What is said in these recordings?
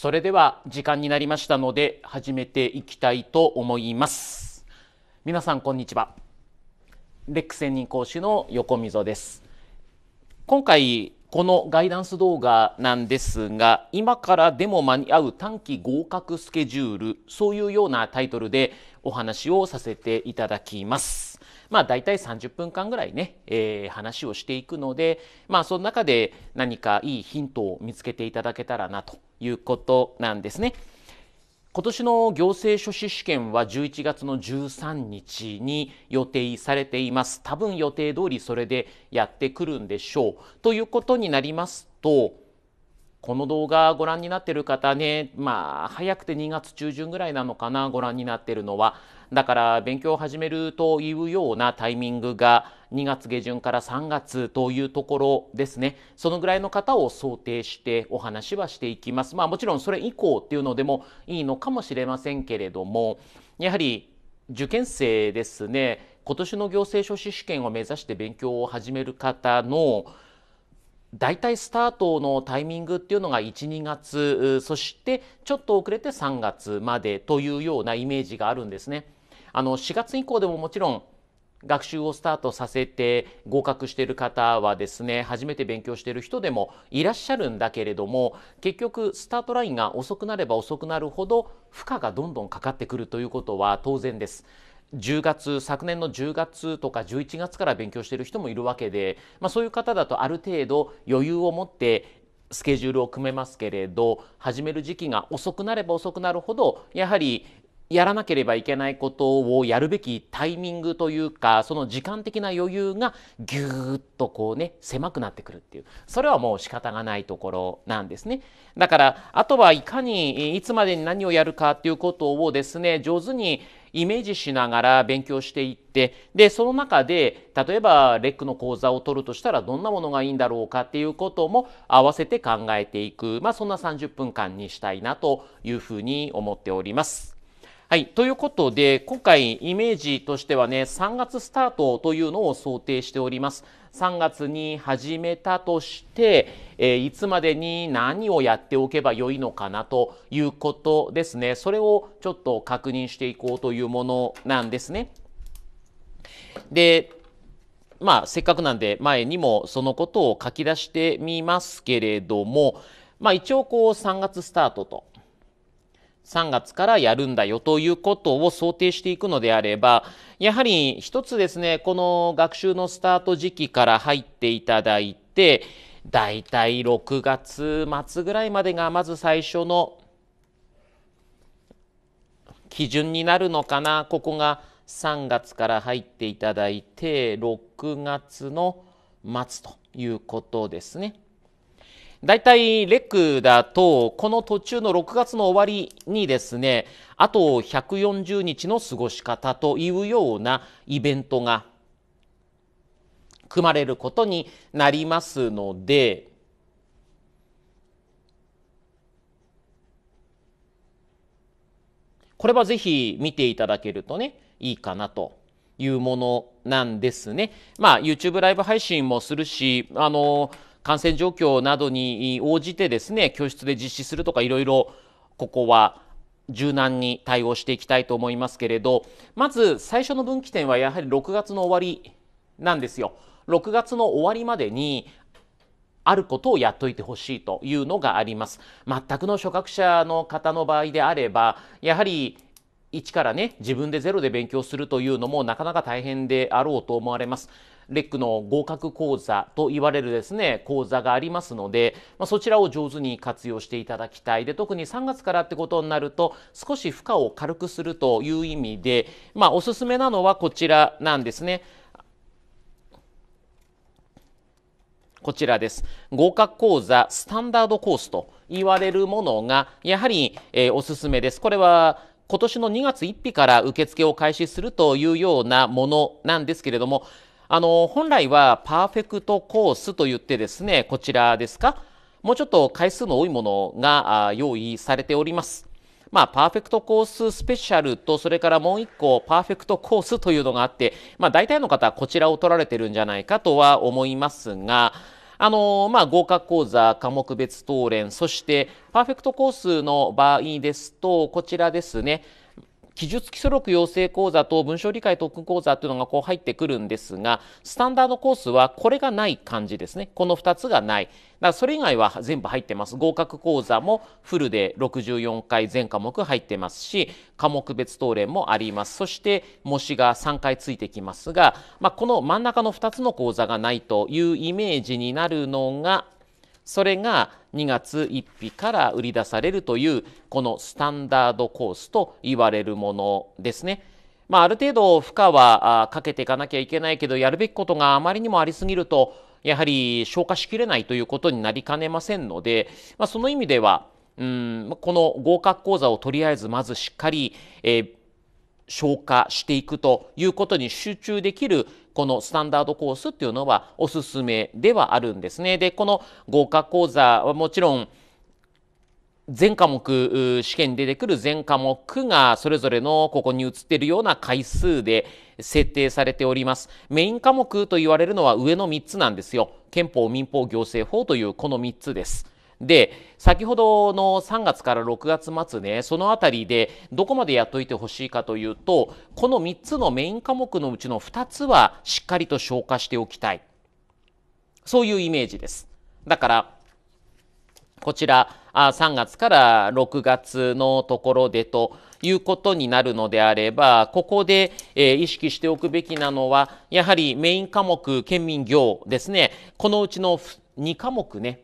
それでは時間になりましたので始めていきたいと思います皆さんこんにちはレック専任講師の横溝です今回このガイダンス動画なんですが今からでも間に合う短期合格スケジュールそういうようなタイトルでお話をさせていただきますまあ、大体30分間ぐらいね、えー、話をしていくので、まあ、その中で何かいいヒントを見つけていただけたらなということなんですね。今年の行政書士試験は11月の13日に予定されています。多分予定通りそれでやってくるんでしょう。ということになりますと、この動画ご覧になってる方ね、まあ、早くて2月中旬ぐらいなのかな、ご覧になってるのは。だから、勉強を始めるというようなタイミングが、2月下旬から3月というところですね。そのぐらいの方を想定してお話はしていきます。まあ、もちろんそれ以降っていうのでもいいのかもしれませんけれども、やはり、受験生ですね、今年の行政書士試験を目指して勉強を始める方の、大体スタートのタイミングっていうのが12月そしてちょっと遅れて3月までというようなイメージがあるんですね。あの4月以降でももちろん学習をスタートさせて合格している方はですね初めて勉強している人でもいらっしゃるんだけれども結局スタートラインが遅くなれば遅くなるほど負荷がどんどんかかってくるということは当然です。10月昨年の10月とか11月から勉強している人もいるわけで、まあ、そういう方だとある程度余裕を持ってスケジュールを組めますけれど始める時期が遅くなれば遅くなるほどやはりやらなければいけないことをやるべきタイミングというかその時間的な余裕がぎゅーっとこうね狭くなってくるっていうそれはもう仕方がないところなんですねだからあとはいかにいつまでに何をやるかっていうことをですね上手にイメージしながら勉強していってでその中で例えばレックの講座を取るとしたらどんなものがいいんだろうかっていうことも合わせて考えていく、まあ、そんな30分間にしたいなというふうに思っております。はい。ということで、今回イメージとしてはね、3月スタートというのを想定しております。3月に始めたとして、えー、いつまでに何をやっておけばよいのかなということですね。それをちょっと確認していこうというものなんですね。で、まあ、せっかくなんで前にもそのことを書き出してみますけれども、まあ一応こう3月スタートと3月からやるんだよということを想定していくのであればやはり一つですねこの学習のスタート時期から入っていただいてだいたい6月末ぐらいまでがまず最初の基準になるのかなここが3月から入っていただいて6月の末ということですね。大体レクだと、この途中の6月の終わりにですね、あと140日の過ごし方というようなイベントが組まれることになりますので、これはぜひ見ていただけるとね、いいかなというものなんですね。まあ、YouTube ライブ配信もするし、あの感染状況などに応じてですね教室で実施するとかいろいろここは柔軟に対応していきたいと思いますけれどまず最初の分岐点はやはり6月の終わりなんですよ。6月の終わりまでにあることをやっといてほしいというのがあります。全くの初学者の方の場合であればやはり一からね自分でゼロで勉強するというのもなかなか大変であろうと思われます。レックの合格講座と言われるですね講座がありますので、まあ、そちらを上手に活用していただきたいで特に3月からってことになると少し負荷を軽くするという意味で、まあ、おすすめなのはこちらなんですね。こちらです。合格講座スタンダードコースと言われるものがやはり、えー、おすすめです。これは今年の2月1日から受付を開始するというようなものなんですけれども、あの、本来はパーフェクトコースと言ってですね、こちらですか、もうちょっと回数の多いものが用意されております。まあ、パーフェクトコーススペシャルと、それからもう1個、パーフェクトコースというのがあって、まあ、大体の方はこちらを取られてるんじゃないかとは思いますが、あのまあ、合格講座、科目別答練、そして、パーフェクトコースの場合ですと、こちらですね、記述基礎録養成講座と文章理解特訓講座というのがこう入ってくるんですが、スタンダードコースはこれがない感じですね。この2つがない。だからそれ以外は全部入ってます。合格講座もフルで64回全科目入ってますし、科目別答練もあります。そして模試が3回ついてきますが、まあ、この真ん中の2つの講座がないというイメージになるのが、それが2月1日から売り出されるというこのスタンダードコースと言われるものですね。まあ、ある程度負荷はかけていかなきゃいけないけどやるべきことがあまりにもありすぎるとやはり消化しきれないということになりかねませんので、まあ、その意味ではうんこの合格講座をとりあえずまずしっかり、えー消化していくということに集中できるこのスタンダードコースっていうのはおすすめではあるんですね。でこの合格講座はもちろん全科目試験に出てくる全科目がそれぞれのここに写っているような回数で設定されております。メイン科目と言われるのは上の3つなんですよ。憲法、民法、行政法というこの3つです。で、先ほどの3月から6月末ね、その辺りでどこまでやっといてほしいかというと、この3つのメイン科目のうちの2つはしっかりと消化しておきたい。そういうイメージです。だから、こちら、3月から6月のところでということになるのであれば、ここで、え意識しておくべきなのは、やはりメイン科目、県民業ですね。このうちの2科目ね、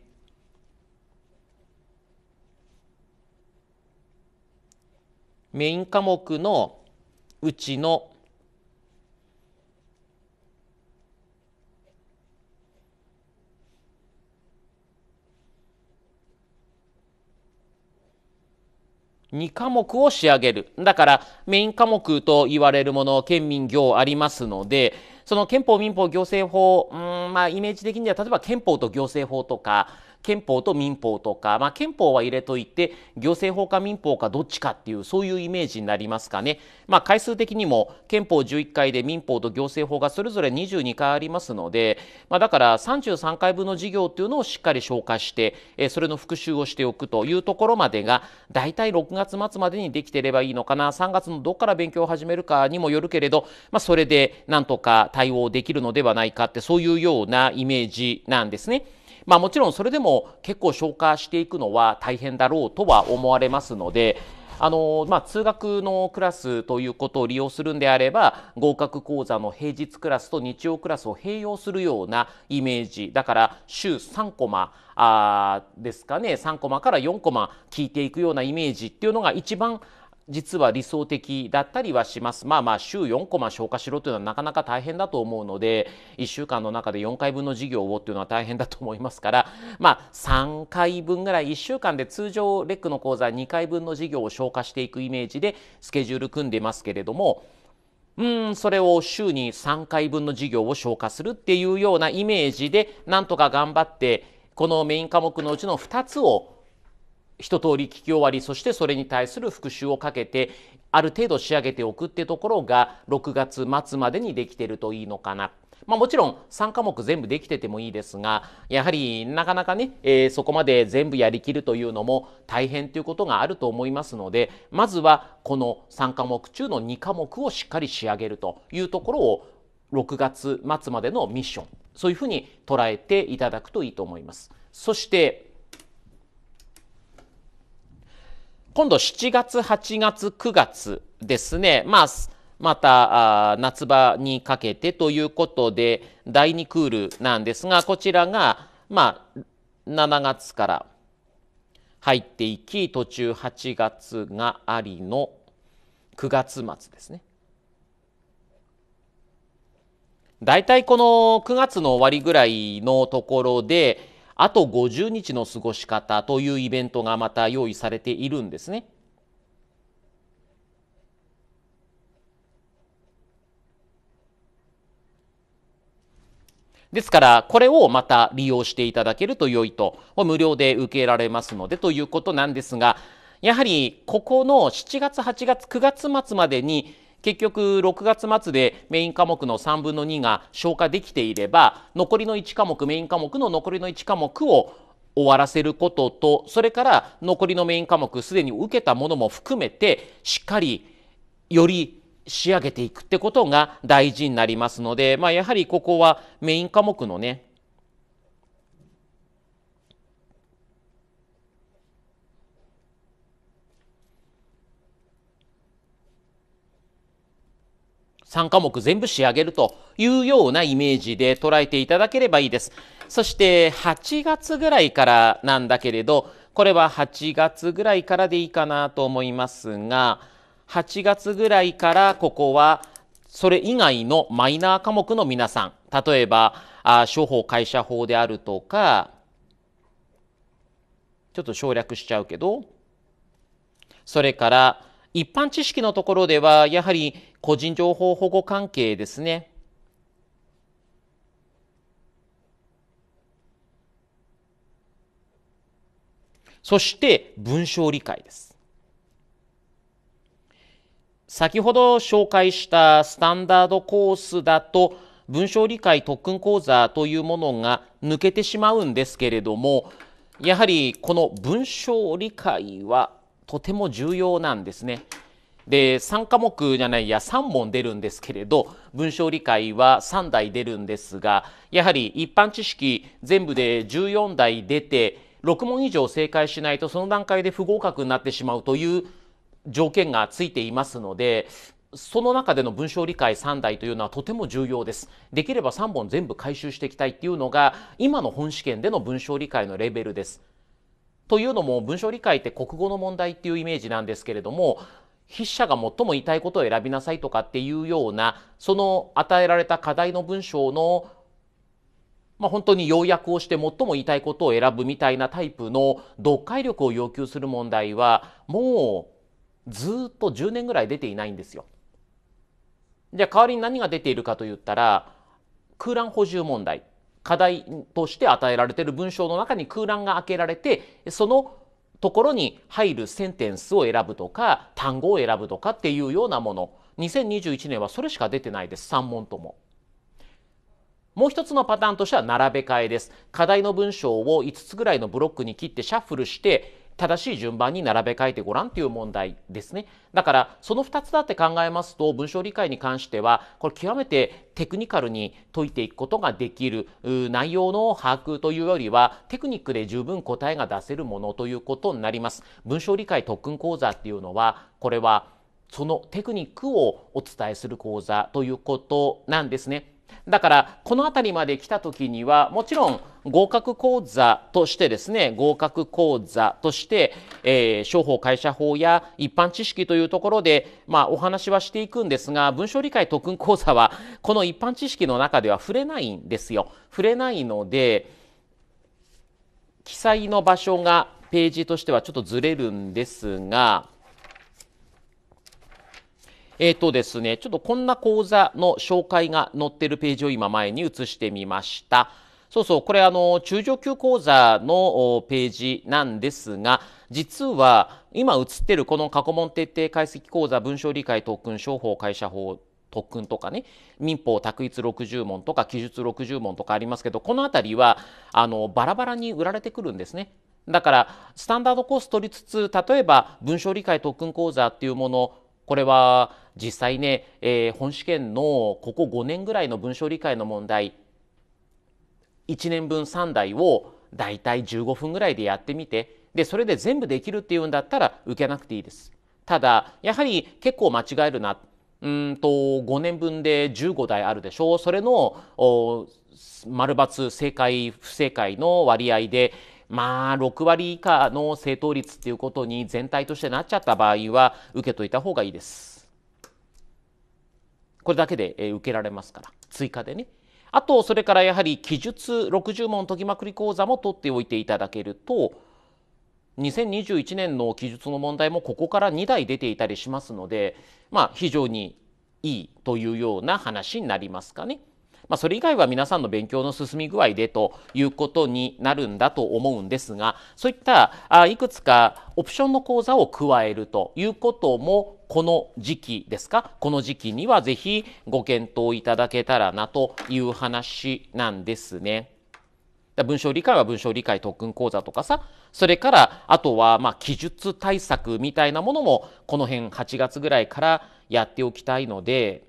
メイン科目のうちの2科目を仕上げる。だからメイン科目と言われるもの、県民行ありますので、その憲法、民法、行政法、うんまあ、イメージ的には例えば憲法と行政法とか、憲法と民法とか、まあ、憲法は入れといて行政法か民法かどっちかっていうそういうイメージになりますかね。まあ、回数的にも憲法11回で民法と行政法がそれぞれ22回ありますので、まあ、だから33回分の事業っていうのをしっかり消化して、えそれの復習をしておくというところまでが大体6月末までにできてればいいのかな3月のどこから勉強を始めるかにもよるけれど、まあ、それでなんとか対応できるのではないかってそういうようなイメージなんですね。まあもちろんそれでも結構消化していくのは大変だろうとは思われますので、あのまあ、通学のクラスということを利用するんであれば合格講座の平日クラスと日曜クラスを併用するようなイメージだから週3コマあですかね3コマから4コマ聞いていくようなイメージっていうのが一番実は理想的だったりはします。まあまあ週4コマ消化しろというのはなかなか大変だと思うので1週間の中で4回分の授業をというのは大変だと思いますからまあ3回分ぐらい1週間で通常レックの講座2回分の授業を消化していくイメージでスケジュール組んでますけれどもうんそれを週に3回分の授業を消化するっていうようなイメージでなんとか頑張ってこのメイン科目のうちの2つを一通り聞き終わりそしてそれに対する復習をかけてある程度仕上げておくってところが6月末までにできてるといいのかな。まあ、もちろん3科目全部できててもいいですがやはりなかなかね、えー、そこまで全部やりきるというのも大変ということがあると思いますのでまずはこの3科目中の2科目をしっかり仕上げるというところを6月末までのミッションそういうふうに捉えていただくといいと思います。そして今度7月、8月、9月ですね、まあ、また夏場にかけてということで、第2クールなんですが、こちらが、まあ、7月から入っていき、途中8月がありの9月末ですね。大体この9月の終わりぐらいのところで、あと50日の過ごし方というイベントがまた用意されているんですね。ですから、これをまた利用していただけると良いと、無料で受けられますのでということなんですが、やはりここの7月、8月、9月末までに結局6月末でメイン科目の3分の2が消化できていれば残りの1科目メイン科目の残りの1科目を終わらせることとそれから残りのメイン科目すでに受けたものも含めてしっかりより仕上げていくってことが大事になりますので、まあ、やはりここはメイン科目のね3科目全部仕上げるというようなイメージで捉えていただければいいです。そして8月ぐらいからなんだけれど、これは8月ぐらいからでいいかなと思いますが、8月ぐらいからここはそれ以外のマイナー科目の皆さん、例えば、あ処方会社法であるとか、ちょっと省略しちゃうけど、それから、一般知識のところでは、やはり個人情報保護関係ですね。そして文章理解です。先ほど紹介したスタンダードコースだと文章理解特訓講座というものが抜けてしまうんですけれどもやはりこの文章理解はとても重要なんですね。で3科目じゃないや3問出るんですけれど文章理解は3台出るんですがやはり一般知識全部で14台出て6問以上正解しないとその段階で不合格になってしまうという条件がついていますのでその中での文章理解3台というのはとても重要です。できれば3本全部回収していきたいっていうのが今の本試験での文章理解のレベルです。というのも文章理解って国語の問題っていうイメージなんですけれども筆者が最も言いたいことを選びなさいとかっていうようなその与えられた課題の文章のまあ、本当に要約をして最も言いたいことを選ぶみたいなタイプの読解力を要求する問題はもうずっと10年ぐらい出ていないんですよ。じゃあ代わりに何が出ているかといったら空欄補充問題課題として与えられている文章の中に空欄が開けられてそのところに入るセンテンスを選ぶとか単語を選ぶとかっていうようなもの2021年はそれしか出てないです3問とも。もう一つのパターンとしては並べ替えです。課題の文章を5つぐらいのブロックに切ってシャッフルして正しい順番に並べ替えてごらんという問題ですね。だからその2つだって考えますと文章理解に関してはこれ極めてテクニカルに解いていくことができる内容の把握というよりはテクニックで十分答えが出せるものということになります。文章理解特訓講座っていうのはこれはそのテクニックをお伝えする講座ということなんですね。だからこの辺りまで来た時にはもちろん合格講座としてですね合格講座として、えー、商法会社法や一般知識というところで、まあ、お話はしていくんですが文章理解特訓講座はこの一般知識の中では触れないんですよ。触れないので記載の場所がページとしてはちょっとずれるんですが。えっ、ー、とですね、ちょっとこんな講座の紹介が載ってるページを今前に移してみました。そうそう、これあの、中上級講座のページなんですが、実は今映ってるこの過去問徹底解析講座、文章理解特訓、商法会社法、特訓とかね民法択一60問とか記述60問とかありますけどこの辺りはあのバラバラに売られてくるんですね。だからスタンダードコース取りつつ例えば文章理解特訓講座っていうものこれは実際ね、えー、本試験のここ5年ぐらいの文章理解の問題1年分3台をだいたい15分ぐらいでやってみてでそれで全部できるっていうんだったら受けなくていいです。ただやはり結構間違えるなうんと5年分で15台あるでしょうそれの丸×正解不正解の割合で、まあ、6割以下の正答率っていうことに全体としてなっちゃった場合は、受けといた方がいいです。これだけで、え受けられますから、追加でね。あと、それからやはり記述60問解きまくり講座も取っておいていただけると、2021年の記述の問題もここから2台出ていたりしますので、まあ、非常にいいというような話になりますかね。まあ、それ以外は皆さんの勉強の進み具合でということになるんだと思うんですがそういったあいくつかオプションの講座を加えるということもこの時期ですかこの時期にはぜひご検討いただけたらなという話なんですね。文章理解は文章理解特訓講座とかさそれからあとはまあ記述対策みたいなものもこの辺8月ぐらいからやっておきたいので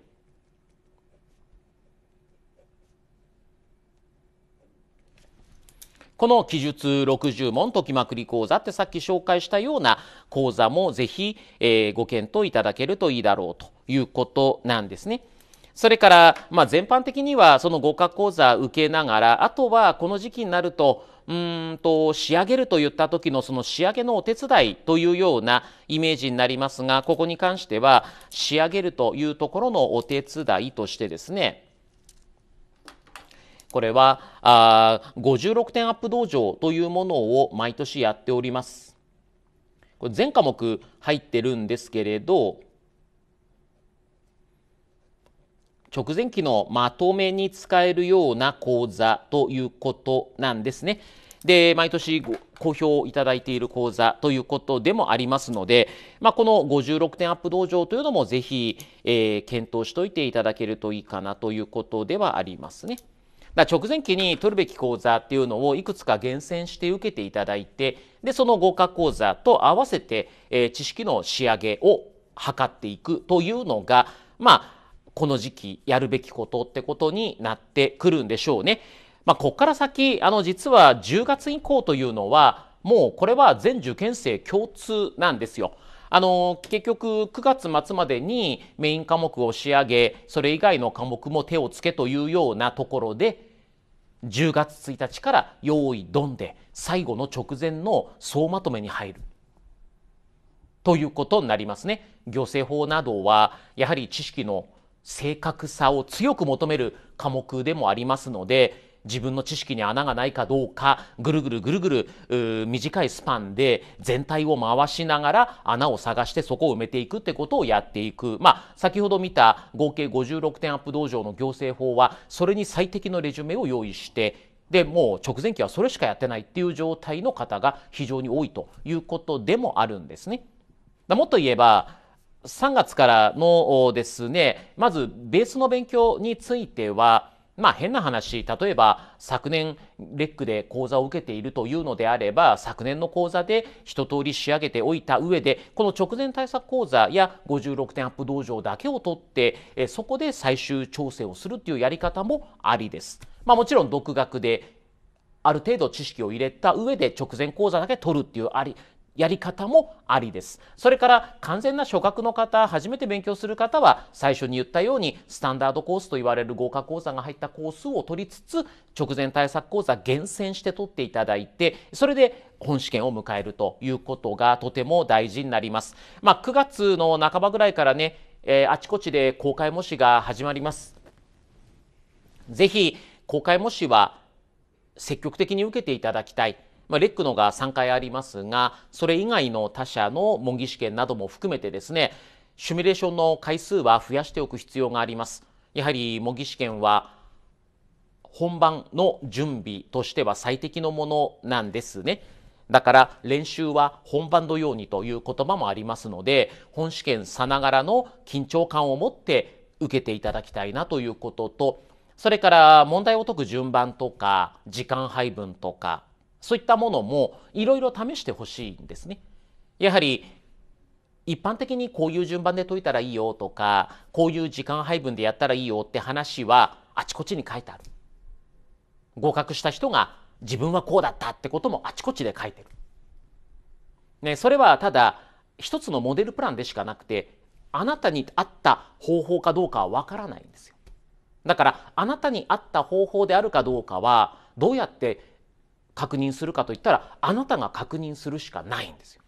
この記述60問解きまくり講座ってさっき紹介したような講座もぜひ、えー、ご検討いただけるといいだろうということなんですね。それから、まあ、全般的にはその合格講座受けながらあとはこの時期になるとうんと仕上げるといった時のその仕上げのお手伝いというようなイメージになりますがここに関しては仕上げるというところのお手伝いとしてですねこれはあ56点アップ道場というものを毎年やっております。これ全科目入ってるんですけれど直前期のまとめに使えるような講座ということなんですね。で毎年好評いただいている講座ということでもありますので、まあ、この56点アップ道場というのもぜひ、えー、検討しておいていただけるといいかなということではありますね。まあ、直前期に取るべき講座っていうのをいくつか厳選して受けていただいてでその合格講座と合わせて、えー、知識の仕上げを図っていくというのがまあこの時期やるべきことってことになってくるんでしょうね。まあ、ここから先あの実は10月以降というのはもうこれは全受験生共通なんですよ。あの結局9月末までにメイン科目を仕上げそれ以外の科目も手をつけというようなところで10月1日から用意ドンで最後の直前の総まとめに入るということになりますね。行政法などはやはり知識の正確さを強く求める科目でもありますので自分の知識に穴がないかどうかぐるぐるぐるぐる短いスパンで全体を回しながら穴を探してそこを埋めていくってことをやっていくまあ先ほど見た合計56点アップ道場の行政法はそれに最適のレジュメを用意してでもう直前期はそれしかやってないっていう状態の方が非常に多いということでもあるんですね。もっと言えば3月からのですねまずベースの勉強についてはまあ変な話、例えば昨年レックで講座を受けているというのであれば、昨年の講座で一通り仕上げておいた上で、この直前対策講座や56点アップ道場だけを取って、えそこで最終調整をするというやり方もありです。まあもちろん独学である程度知識を入れた上で直前講座だけ取るっていうありやり方もありです。それから完全な初学の方、初めて勉強する方は最初に言ったようにスタンダードコースと言われる合格講座が入ったコースを取りつつ直前対策講座厳選して取っていただいてそれで本試験を迎えるということがとても大事になります。まあ、9月の半ばぐらいからね、えー、あちこちで公開模試が始まります。ぜひ公開模試は積極的に受けていただきたい。まあ、レックのが3回ありますが、それ以外の他社の模擬試験なども含めてですね、シミュレーションの回数は増やしておく必要があります。やはり模擬試験は本番の準備としては最適のものなんですね。だから練習は本番のようにという言葉もありますので本試験さながらの緊張感を持って受けていただきたいなということとそれから問題を解く順番とか時間配分とかそういったものもいろいろ試してほしいんですね。やはり一般的にこういう順番で解いたらいいよとかこういう時間配分でやったらいいよって話はあちこちに書いてある。合格した人が自分はこうだったってこともあちこちで書いてる。ね、それはただ一つのモデルプランでしかなくてあなたに合った方法かどうかはわからないんですよ。だからあなたに合った方法であるかどうかはどうやって確認するかといったらあなたが確認するしかないんですよ。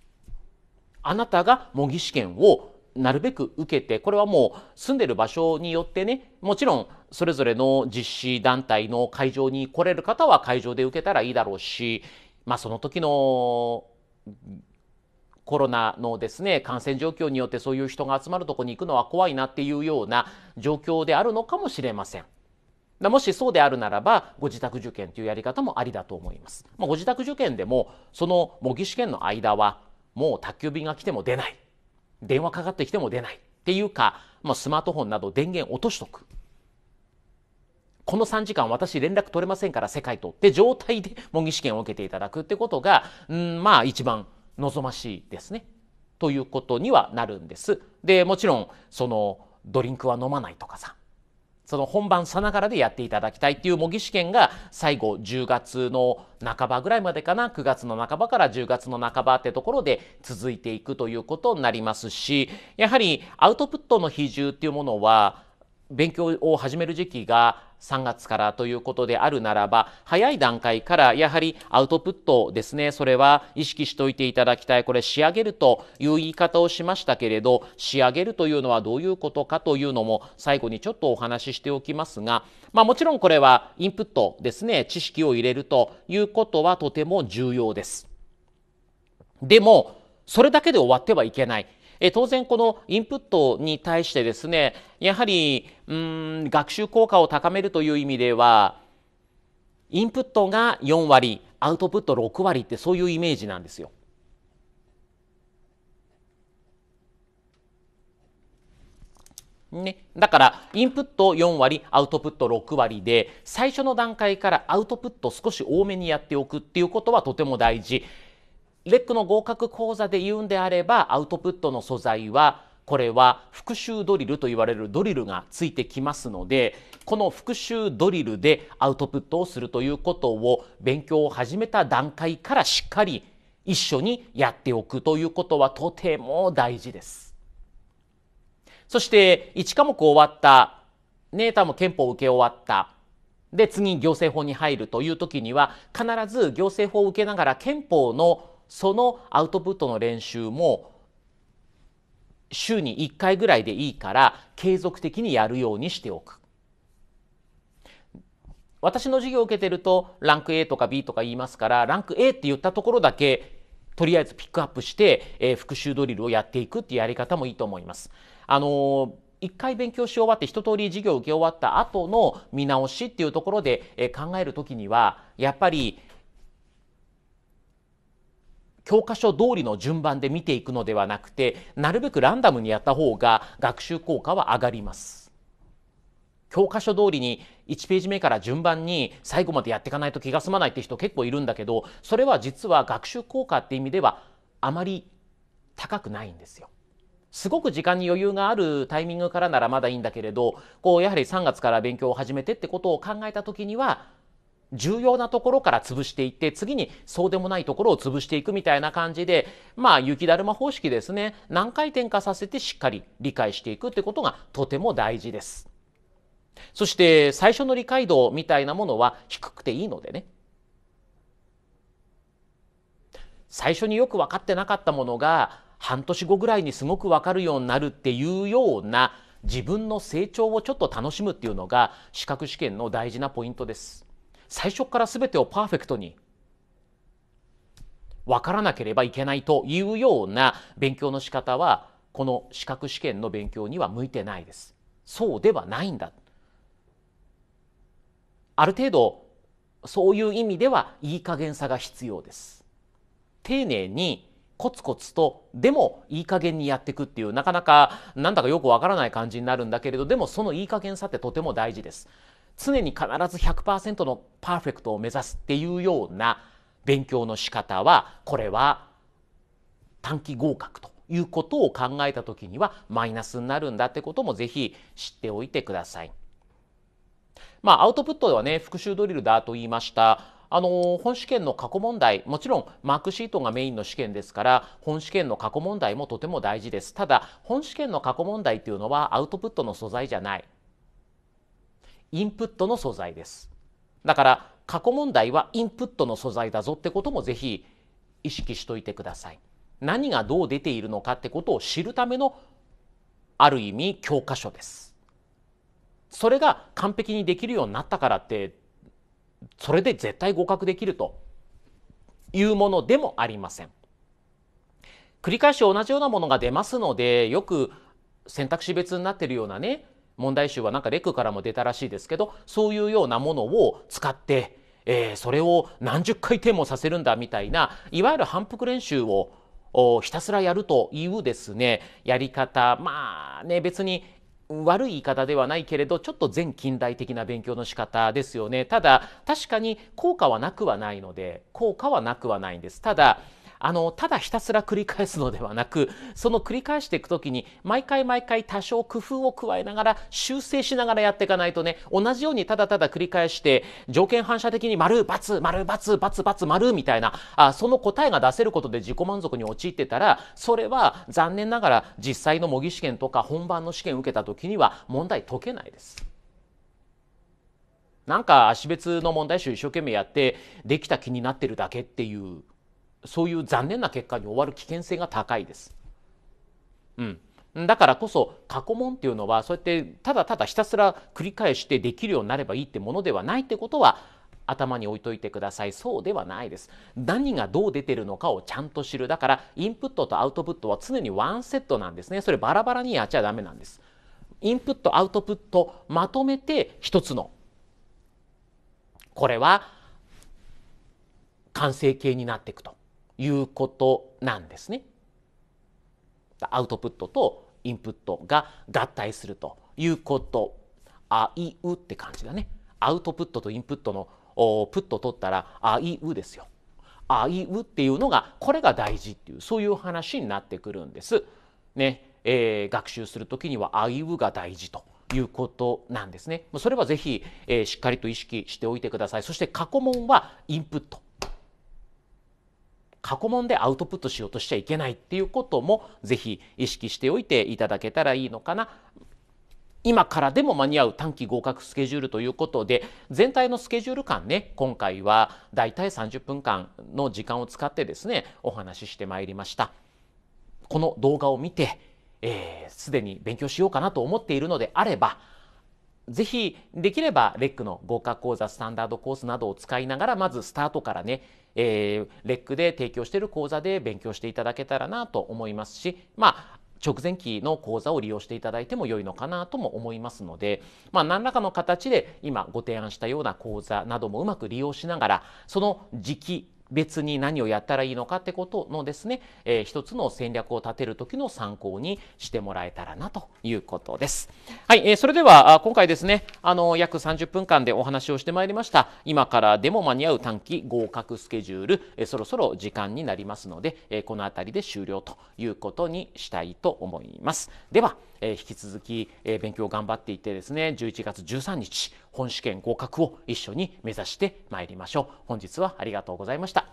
あなたが模擬試験をなるべく受けてこれはもう住んでる場所によってねもちろんそれぞれの実施団体の会場に来れる方は会場で受けたらいいだろうしまあその時のコロナのですね感染状況によってそういう人が集まるとこに行くのは怖いなっていうような状況であるのかもしれません。もしそうであるならばご自宅受験というやり方もありだと思います。まあ、ご自宅受験でもその模擬試験の間はもう宅急便が来ても出ない電話かかってきても出ないっていうか、まあ、スマートフォンなど電源落としとく。この3時間私連絡取れませんから世界とって状態で模擬試験を受けていただくってことが、うん、まあ一番望ましいですね。ということにはなるんです。でもちろんそのドリンクは飲まないとかさその本番さながらでやっていただきたいっていう模擬試験が最後10月の半ばぐらいまでかな9月の半ばから10月の半ばってところで続いていくということになりますしやはりアウトプットの比重っていうものは勉強を始める時期が3月からということであるならば早い段階からやはりアウトプットですねそれは意識しておいていただきたいこれ仕上げるという言い方をしましたけれど仕上げるというのはどういうことかというのも最後にちょっとお話ししておきますが、まあ、もちろんこれはインプットですね知識を入れるということはとても重要です。でもそれだけで終わってはいけない。え当然このインプットに対してですね、やはり、うん、学習効果を高めるという意味では、インプットが4割、アウトプット6割ってそういうイメージなんですよ。ね、だからインプット4割アウトプット6割で最初の段階からアウトプット少し多めにやっておくっていうことはとても大事レックの合格講座で言うんであればアウトプットの素材はこれは復習ドリルと言われるドリルがついてきますのでこの復習ドリルでアウトプットをするということを勉強を始めた段階からしっかり一緒にやっておくということはとても大事です。そして1科目終わった、ネね、多も憲法を受け終わった、で次行政法に入るという時には必ず行政法を受けながら憲法のそのアウトプットの練習も週に1回ぐらいでいいから継続的にやるようにしておく。私の授業を受けてるとランク A とか B とか言いますからランク A って言ったところだけとりあえずピックアップして、えー、復習ドリルをやっていくっていうやり方もいいと思います。あのー一回勉強し終わって一通り授業を受け終わった後の見直しっていうところで考えるときにはやっぱり教科書通りの順番で見ていくのではなくてなるべくランダムにやった方が学習効果は上がります教科書通りに1ページ目から順番に最後までやっていかないと気が済まないって人結構いるんだけどそれは実は学習効果って意味ではあまり高くないんですよ。すごく時間に余裕があるタイミングからならまだいいんだけれどこうやはり3月から勉強を始めてってことを考えた時には重要なところから潰していって次にそうでもないところを潰していくみたいな感じでまあ雪だるま方式ですね何回転かさせてしっかり理解していくってことがとても大事です。そして最初の理解度みたいなものは低くていいのでね最初によく分かってなかったものが半年後ぐらいにすごく分かるようになるっていうような自分の成長をちょっと楽しむっていうのが資格試験の大事なポイントです。最初から全てをパーフェクトに分からなければいけないというような勉強の仕方はこの資格試験の勉強には向いてないです。そうではないんだ。ある程度そういう意味ではいい加減さが必要です。丁寧にコツコツとでもいい加減にやっていくっていうなかなかなんだかよくわからない感じになるんだけれどでもそのいい加減さってとても大事です。常に必ず100%のパーフェクトを目指すっていうような勉強の仕方はこれは短期合格ということを考えた時にはマイナスになるんだってこともぜひ知っておいてください。まあ、アウトプットではね復習ドリルだと言いましたあの本試験の過去問題もちろんマークシートがメインの試験ですから本試験の過去問題もとても大事ですただ本試験の過去問題っていうのはアウトプットの素材じゃないインプットの素材ですだから過去問題はインプットの素材だぞってこともぜひ意識しといてください何がどう出ているのかってことを知るためのある意味教科書ですそれが完璧にできるようになったからってそれで絶対合格できるというものでもありません繰り返し同じようなものが出ますのでよく選択肢別になってるようなね問題集はなんかレクからも出たらしいですけどそういうようなものを使ってえー、それを何十回転もさせるんだみたいないわゆる反復練習をひたすらやるというですねやり方まあね別に悪い言い方ではないけれどちょっと全近代的な勉強の仕方ですよねただ確かに効果はなくはないので効果はなくはないんですただあのただひたすら繰り返すのではなくその繰り返していく時に毎回毎回多少工夫を加えながら修正しながらやっていかないとね同じようにただただ繰り返して条件反射的に丸×丸×××丸みたいなあその答えが出せることで自己満足に陥ってたらそれは残念ながら実際の模擬試験とか本番の試験受けた時には問題解けないです。なんか足別の問題集一生懸命やってできた気になってるだけっていうそういう残念な結果に終わる危険性が高いです。うん、だからこそ過去問っていうのはそうやってただただひたすら繰り返してできるようになればいいってものではないってことは頭に置いといてくださいそうではないです何がどう出てるのかをちゃんと知るだからインプットとアウトプットは常にワンセットなんですねそれバラバラにやっちゃダメなんですインプットアウトプットまとめて一つのこれは完成形になっていくということなんですね。アウトプットとインプットが合体するということ「あいう」って感じだね。アウトプットとインプットのプット取ったら「あいう」ですよ。「あいう」っていうのがこれが大事っていうそういう話になってくるんです。ねえー、学習する時には「あいう」が大事と。いうことなんですねそれはぜひ、えー、しっかりと意識しておいてくださいそして過去問はインプット過去問でアウトプットしようとしちゃいけないっていうこともぜひ意識しておいていただけたらいいのかな今からでも間に合う短期合格スケジュールということで全体のスケジュール感ね今回はだいたい30分間の時間を使ってですねお話ししてまいりましたこの動画を見てすで、えー、に勉強しようかなと思っているのであればぜひできればレックの合格講座スタンダードコースなどを使いながらまずスタートからね、えー、レックで提供している講座で勉強していただけたらなと思いますしまあ直前期の講座を利用していただいても良いのかなとも思いますので、まあ、何らかの形で今ご提案したような講座などもうまく利用しながらその時期別に何をやったらいいのかってことのですね、えー、一つの戦略を立てる時の参考にしてもらえたらなということです。はい、えー、それでは今回ですね、あの約30分間でお話をしてまいりました。今からでも間に合う短期合格スケジュール、えー、そろそろ時間になりますので、えこの辺りで終了ということにしたいと思います。では、え引き続き、え勉強頑張っていってですね、11月13日本試験合格を一緒に目指してまいりましょう本日はありがとうございました